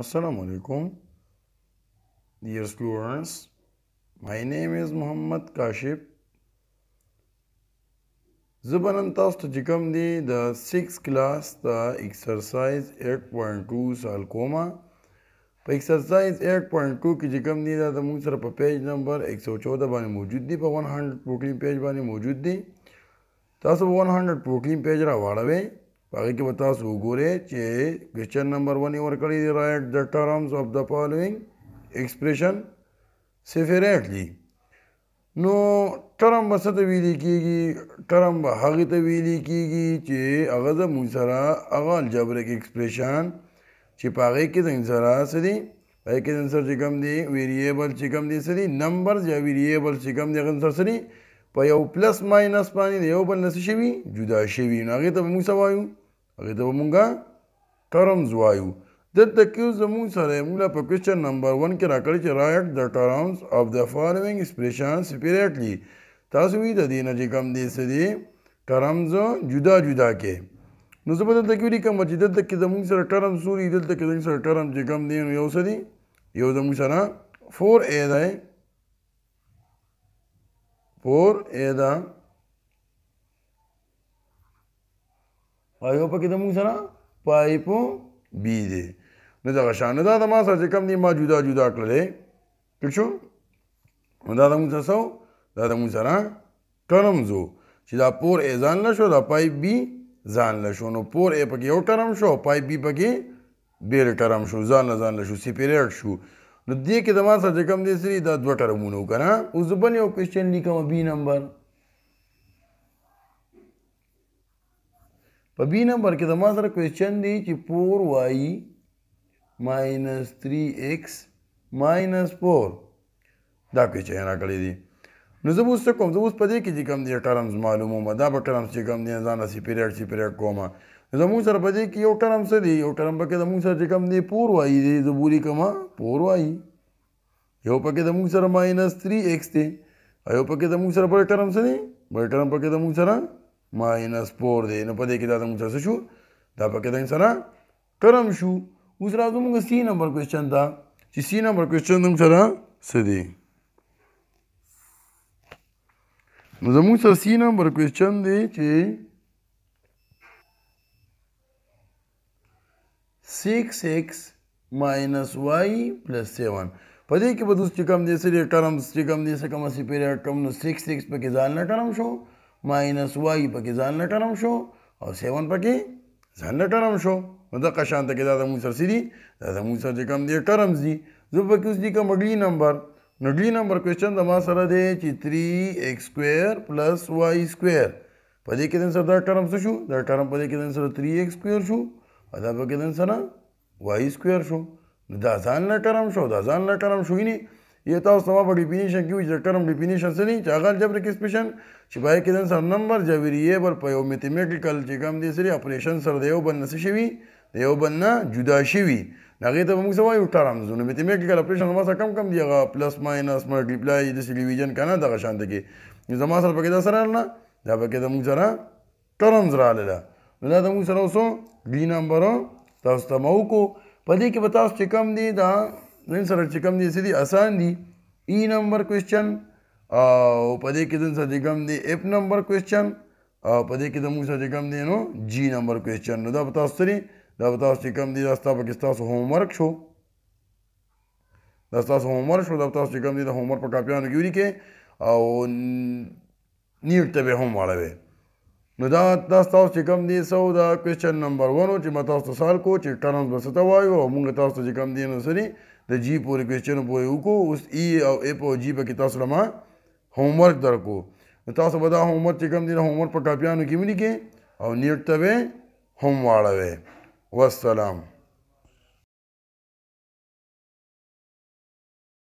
Assalamu alaikum dear students my name is Muhammad Kashif زبنن تاسو ته کوم دی د 6 کلاس دا ایکسرسایز 8.2 سال کومه په ایکسرسایز 8.2 کې کوم دی دا د موږ سره په پیج نمبر 114 باندې موجود دی په 100 پروکلیم پیج باندې موجود دی تاسو 100 پروکلیم پیج را واړوئ هغه کې به تاسو وګورئ چې کوېشن نمبر ون یې ورکړی دی رایټ د ټرمز آف د فالوینګ ایکسپریشن سیفریټلی نو ټرم به څه ته ویلې کېږي ټرم به هغې ته ویلې کېږي چې هغه زموږ سره هغه الجبرک ایکسپریشن چې په هغې کې زموږ سره څه دي هغې کې زموږ سره چې کوم دي ویریبل چې کوم دي څه دي نمبرز یا ویریبل چې کوم دي هغه سره څه دي په یو پلس ماینس باندې یو بل نه شوي جدا شوي نو هغه ته موږ وایو هغه ته موږ ټرمز وایو دلته کیو زموږ سره موږ په کوېشن نمبر 1 کې راکړی چې رائټ د ټرمز اف د فالوینګ ایکسپریشن سپریټلی تاسو وی د دې نه چې کم دي څه دي ټرمز جدا جدا کې نو زه به دلته کې ولیکم چې دلته کې زموږ سره ټرم څو دي دلته کې زموږ سره ټرم چې کم دی نو یو څه دي یو زموږ سره فور اے دی کور اې دا پایو پکې د موږ سره پایپو بی دی نو دا شان دا د ما سره چې کم دی ما جدا جدا کړلې پښو نو دا د موږ سره دا د موږ سره ټرم زو چې دا پور ا ځان له شو دا پایپ بی ځان له شو نو پور ا پکې یو ټرم شو پایپ بی پکې بیل ټرم شو ځان له ځان له شو سپیریټ شو نو دې کې زما سره چې کوم دي سری دا دوه ټرمونه وکړه اوس بل یو کوېشن لیکم بی نمبر په بی نمبر کې زما سره کوېشن دی چې 4 وای ماینس 3 ایکس ماینس 4 دا کوېشن راکړی دی نو زه اوس کوم زه اوس په دې کې چې کوم دي ټرمز معلومه ده دا به ټرمز چې کوم دي ځان سي پیریډ سي پیریډ کومه زموږ سره په دې کې یو ټرم څه دی یو ټرم پکې زموږ سره چې کوم دی پور وایي دی زبوري کما پور وایي یو پکې زموږ سره ماینس 3x دی او یو پکې زموږ سره بل ټرم څه دی بل ټرم پکې زموږ سره ماینس 4 دی نو په دې کې دا زموږ سره شو دا پکې د انسان ټرم شو اوس راځو موږ سی نمبر کوېشن ته چې سی نمبر کوېشن موږ سره څه دی نو زموږ سره سی نمبر کوېشن دی چې 6x minus y plus 7 په دې کې به دوس چې کم دې سره ټرم چې کم دې سره کوم سي پیریډ ټرم نو 6x په کې ځان نه ټرم شو minus y په کې ځان نه ټرم شو او 7 په کې ځان نه ټرم شو نو دا قشانته کې دا د موږ سره سړي دا د موږ سره چې کم دې ټرمز دي زه په کې اوس دې کوم اګلی نمبر نډلی نمبر کوېشن د ما سره دی چې 3x2 پلس y2 په دې کې د انسر دا ټرم څه شو دا ټرم په دې کې د انسر 3x2 شو دا به کې دن سره وای سکوير شو دا ځان له ټرم شو دا ځان له ټرم شو نه یہ تاسو سما په ډیفینیشن کې وي د ټرم ډیفینیشن څه نه چې هغه جبر کې سپیشن چې بای کې دن سره نمبر یا ویریبل په یو میتھمیټیکل چې کوم دي سری اپریشن سره دیو بن نس شي د یو بن نه جدا شي هغه ته موږ سوال یو ټرم زونه میتھمیټیکل اپریشن ما سره کم کم دی هغه پلس ماینس ملټیپلای د ډیویژن کنه دغه شان دي کې زما سره پکې دا سره نه دا پکې د موږ سره ټرمز رااله نو دا د موږ سره اوسو ګی نمبر تاسو ته مو کو په دې کې به تاسو چې کم دی دا نن سره چې کم دی سړي اسان دی ای نمبر کوېشن او په دې کې دن سره چې کم دی اف نمبر کوېشن او په دې کې د موږ سره چې کم دی نو جی نمبر کوېشن نو دا به تاسو سره دا به تاسو چې کم دی دا تاسو پکې تاسو هوم ورک شو دا تاسو هوم ورک شو دا تاسو چې کم دی د هوم ورک په کاپیانو کې وری کې او نیټ ته به هم واړوي نو دا تاسو چې کوم دی سو دا کوېشن نمبر 1 چې ما تاسو سوال کو چې ټرمز به څه وایو او موږ تاسو چې کوم دی نو سری د جی پورې کوېشن پورې وکړو اوس ای او ای په جی په کې تاسو لما هوم ورک درکو نو تاسو به دا هوم ورک چې کوم دی هوم ورک په کاپیانو کې ملي کې او نیټ ته به هوم واړوي والسلام